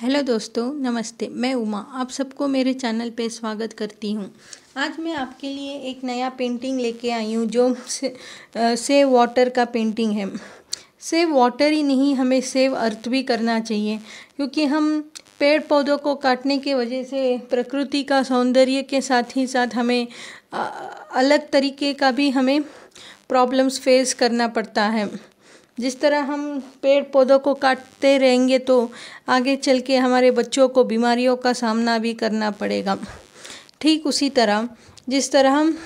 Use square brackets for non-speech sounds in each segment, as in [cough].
hello दोस्तों नमस्ते मैं उमा आप सबको मेरे चैनल पे स्वागत करती हूँ आज मैं आपके लिए एक नया पेंटिंग लेके आई हूँ जो सेव से वाटर का पेंटिंग है सेव वाटर ही नहीं हमें सेव अर्थ भी करना चाहिए क्योंकि हम पेड़ पौधों को काटने के वजह से प्रकृति का सौंदर्य के साथ ही साथ हमें अलग तरीके का भी हमें प्रॉब्लम्स फेस करना पड़ता है जिस तरह हम पेड़ पौधों को काटते रहेंगे तो आगे चल के हमारे बच्चों को बीमारियों का सामना भी करना पड़ेगा ठीक उसी तरह जिस तरह हम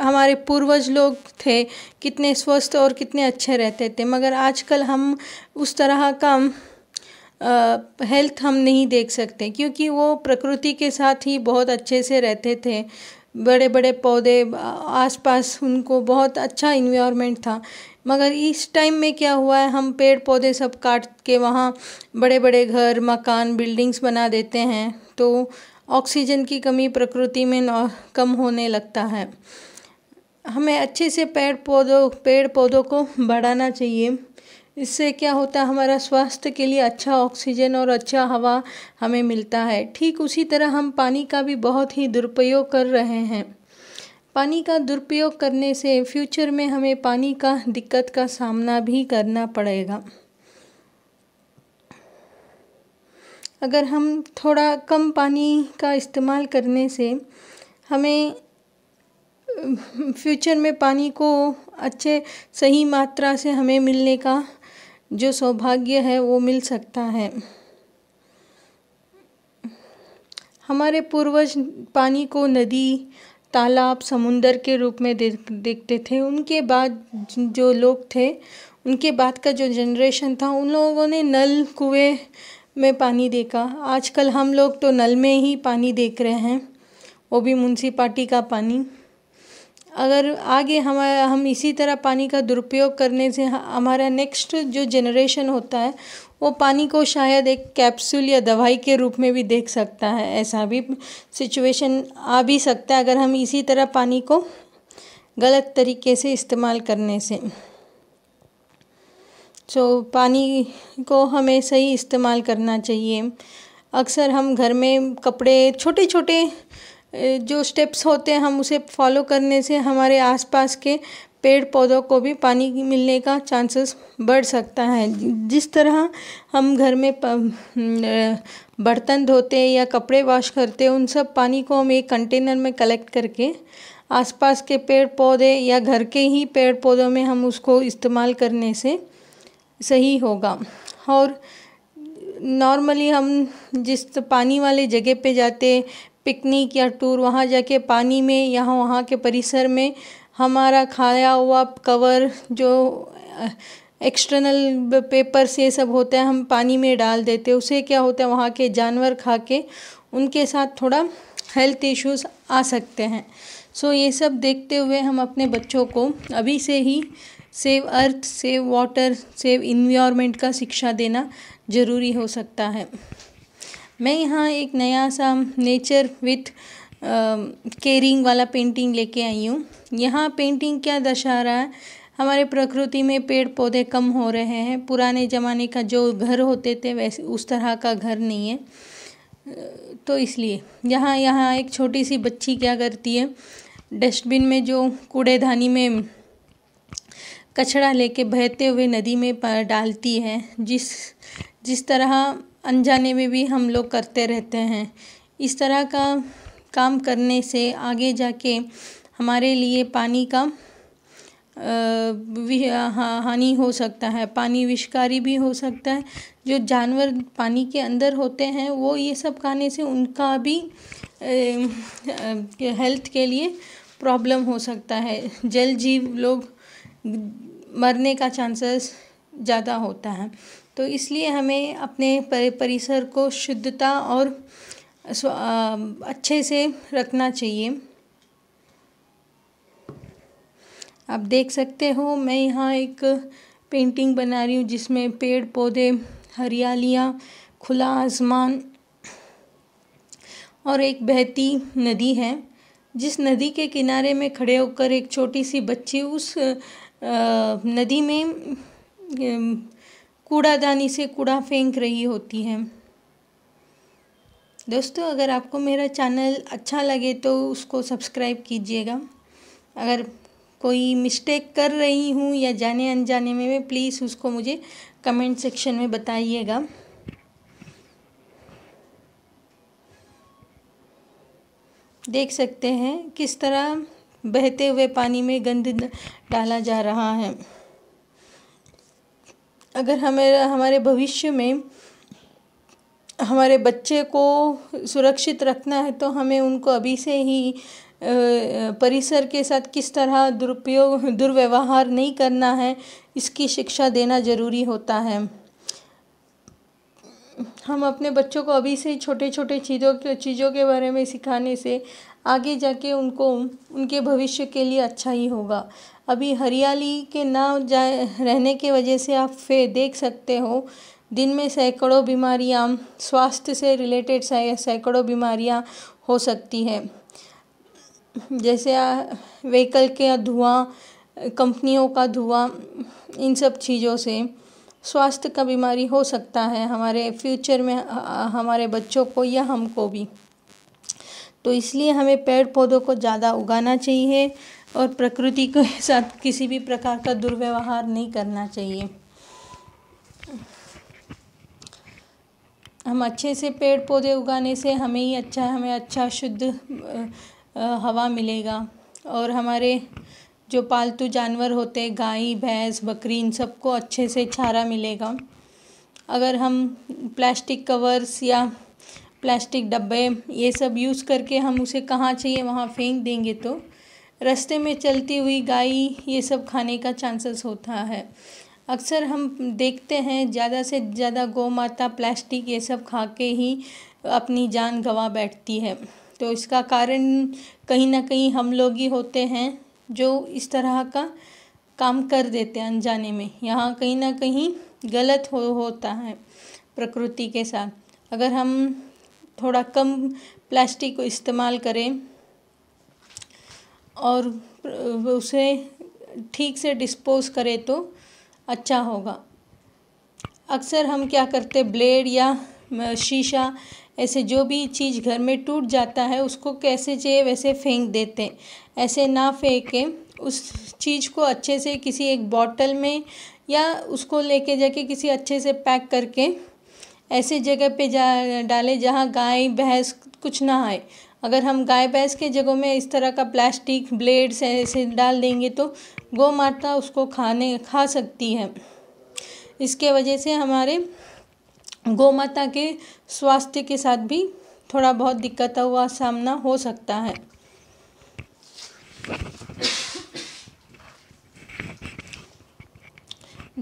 हमारे पूर्वज लोग थे कितने स्वस्थ और कितने अच्छे रहते थे मगर आजकल हम उस तरह का हेल्थ हम नहीं देख सकते क्योंकि वो प्रकृति के साथ ही बहुत अच्छे से रहते थे बड़े बड़े पौधे आसपास उनको बहुत अच्छा इन्वायरमेंट था मगर इस टाइम में क्या हुआ है हम पेड़ पौधे सब काट के वहाँ बड़े बड़े घर मकान बिल्डिंग्स बना देते हैं तो ऑक्सीजन की कमी प्रकृति में कम होने लगता है हमें अच्छे से पेड़ पौधों पेड़ पौधों को बढ़ाना चाहिए इससे क्या होता है हमारा स्वास्थ्य के लिए अच्छा ऑक्सीजन और अच्छा हवा हमें मिलता है ठीक उसी तरह हम पानी का भी बहुत ही दुरुपयोग कर रहे हैं पानी का दुरुपयोग करने से फ्यूचर में हमें पानी का दिक्कत का सामना भी करना पड़ेगा अगर हम थोड़ा कम पानी का इस्तेमाल करने से हमें फ्यूचर में पानी को अच्छे सही मात्रा से हमें मिलने का जो सौभाग्य है वो मिल सकता है हमारे पूर्वज पानी को नदी तालाब समुंदर के रूप में देखते थे उनके बाद जो लोग थे उनके बाद का जो जनरेशन था उन लोगों ने नल कुएँ में पानी देखा आजकल हम लोग तो नल में ही पानी देख रहे हैं वो भी म्यूनसिपाटी का पानी अगर आगे हम हम इसी तरह पानी का दुरुपयोग करने से हमारा नेक्स्ट जो जनरेशन होता है वो पानी को शायद एक कैप्सूल या दवाई के रूप में भी देख सकता है ऐसा भी सिचुएशन आ भी सकता है अगर हम इसी तरह पानी को गलत तरीके से इस्तेमाल करने से तो पानी को हमें सही इस्तेमाल करना चाहिए अक्सर हम घर में कपड़े छोटे छोटे जो स्टेप्स होते हैं हम उसे फॉलो करने से हमारे आसपास के पेड़ पौधों को भी पानी मिलने का चांसेस बढ़ सकता है जिस तरह हम घर में बर्तन धोते हैं या कपड़े वॉश करते हैं उन सब पानी को हम एक कंटेनर में कलेक्ट करके आसपास के पेड़ पौधे या घर के ही पेड़ पौधों में हम उसको इस्तेमाल करने से सही होगा और नॉर्मली हम जिस पानी वाले जगह पे जाते पिकनिक या टूर वहाँ जाके पानी में यहाँ वहाँ के परिसर में हमारा खाया हुआ कवर जो एक्सटर्नल पेपर्स ये सब होता है हम पानी में डाल देते हैं उसे क्या होता है वहाँ के जानवर खा के उनके साथ थोड़ा हेल्थ इश्यूज आ सकते हैं सो ये सब देखते हुए हम अपने बच्चों को अभी से ही save earth save water save environment का शिक्षा देना ज़रूरी हो सकता है मैं यहाँ एक नया सा नेचर विथ केयरिंग वाला पेंटिंग लेके आई हूँ यहाँ पेंटिंग क्या दर्शा रहा है हमारे प्रकृति में पेड़ पौधे कम हो रहे हैं पुराने ज़माने का जो घर होते थे वैसे उस तरह का घर नहीं है तो इसलिए यहाँ यहाँ एक छोटी सी बच्ची क्या करती है डस्टबिन में जो कूड़ेदानी में कचरा लेके बहते हुए नदी में डालती है जिस जिस तरह अनजाने में भी हम लोग करते रहते हैं इस तरह का काम करने से आगे जाके हमारे लिए पानी का हानि हो सकता है पानी विषकारी भी हो सकता है जो जानवर पानी के अंदर होते हैं वो ये सब खाने से उनका भी आ, आ, हेल्थ के लिए प्रॉब्लम हो सकता है जल जीव लोग मरने का चांसेस ज़्यादा होता है तो इसलिए हमें अपने परिसर को शुद्धता और अच्छे से रखना चाहिए आप देख सकते हो मैं यहाँ एक पेंटिंग बना रही हूँ जिसमें पेड़ पौधे हरियालियाँ खुला आसमान और एक बहती नदी है जिस नदी के किनारे में खड़े होकर एक छोटी सी बच्ची उस नदी में कूड़ादानी से कूड़ा फेंक रही होती है दोस्तों अगर आपको मेरा चैनल अच्छा लगे तो उसको सब्सक्राइब कीजिएगा अगर कोई मिस्टेक कर रही हूँ या जाने अनजाने में भी प्लीज़ उसको मुझे कमेंट सेक्शन में बताइएगा देख सकते हैं किस तरह बहते हुए पानी में गंद डाला जा रहा है अगर हमें हमारे भविष्य में हमारे बच्चे को सुरक्षित रखना है तो हमें उनको अभी से ही परिसर के साथ किस तरह दुरुपयोग दुर्व्यवहार नहीं करना है इसकी शिक्षा देना ज़रूरी होता है हम अपने बच्चों को अभी से छोटे छोटे चीज़ों के चीज़ों के बारे में सिखाने से आगे जाके उनको उनके भविष्य के लिए अच्छा ही होगा अभी हरियाली के ना जाए रहने के वजह से आप फिर देख सकते हो दिन में सैकड़ों बीमारियां स्वास्थ्य से रिलेटेड सैकड़ों बीमारियां हो सकती हैं जैसे व्हीकल के धुआं कंपनियों का धुआं इन सब चीज़ों से स्वास्थ्य का बीमारी हो सकता है हमारे फ्यूचर में हमारे बच्चों को या हमको भी तो इसलिए हमें पेड़ पौधों को ज़्यादा उगाना चाहिए और प्रकृति के [laughs] साथ किसी भी प्रकार का दुर्व्यवहार नहीं करना चाहिए हम अच्छे से पेड़ पौधे उगाने से हमें ही अच्छा हमें अच्छा शुद्ध हवा मिलेगा और हमारे जो पालतू जानवर होते हैं गाय भैंस बकरी इन सबको अच्छे से चारा मिलेगा अगर हम प्लास्टिक कवर्स या प्लास्टिक डब्बे ये सब यूज़ करके हम उसे कहाँ चाहिए वहाँ फेंक देंगे तो रास्ते में चलती हुई गाय ये सब खाने का चांसेस होता है अक्सर हम देखते हैं ज़्यादा से ज़्यादा गौ माता प्लास्टिक ये सब खा के ही अपनी जान गवा बैठती है तो इसका कारण कहीं ना कहीं हम लोग ही होते हैं जो इस तरह का काम कर देते हैं अनजाने में यहाँ कहीं ना कहीं गलत हो होता है प्रकृति के साथ अगर हम थोड़ा कम प्लास्टिक को इस्तेमाल करें और उसे ठीक से डिस्पोज करें तो अच्छा होगा अक्सर हम क्या करते ब्लेड या शीशा ऐसे जो भी चीज़ घर में टूट जाता है उसको कैसे चाहिए वैसे फेंक देते ऐसे ना फेंके उस चीज़ को अच्छे से किसी एक बॉटल में या उसको लेके जाके किसी अच्छे से पैक करके ऐसे जगह पे जा डालें जहाँ गाय भैंस कुछ ना आए अगर हम गाय भैंस के जगहों में इस तरह का प्लास्टिक ब्लेड्स ऐसे डाल देंगे तो गौ माता उसको खाने खा सकती है इसके वजह से हमारे गौमाता के स्वास्थ्य के साथ भी थोड़ा बहुत दिक्कत हुआ सामना हो सकता है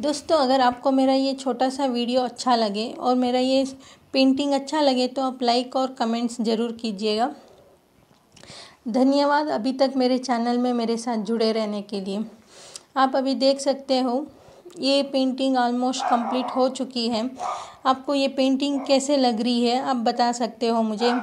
दोस्तों अगर आपको मेरा ये छोटा सा वीडियो अच्छा लगे और मेरा ये पेंटिंग अच्छा लगे तो आप लाइक और कमेंट्स ज़रूर कीजिएगा धन्यवाद अभी तक मेरे चैनल में मेरे साथ जुड़े रहने के लिए आप अभी देख सकते हो ये पेंटिंग ऑलमोस्ट कंप्लीट हो चुकी है आपको ये पेंटिंग कैसे लग रही है आप बता सकते हो मुझे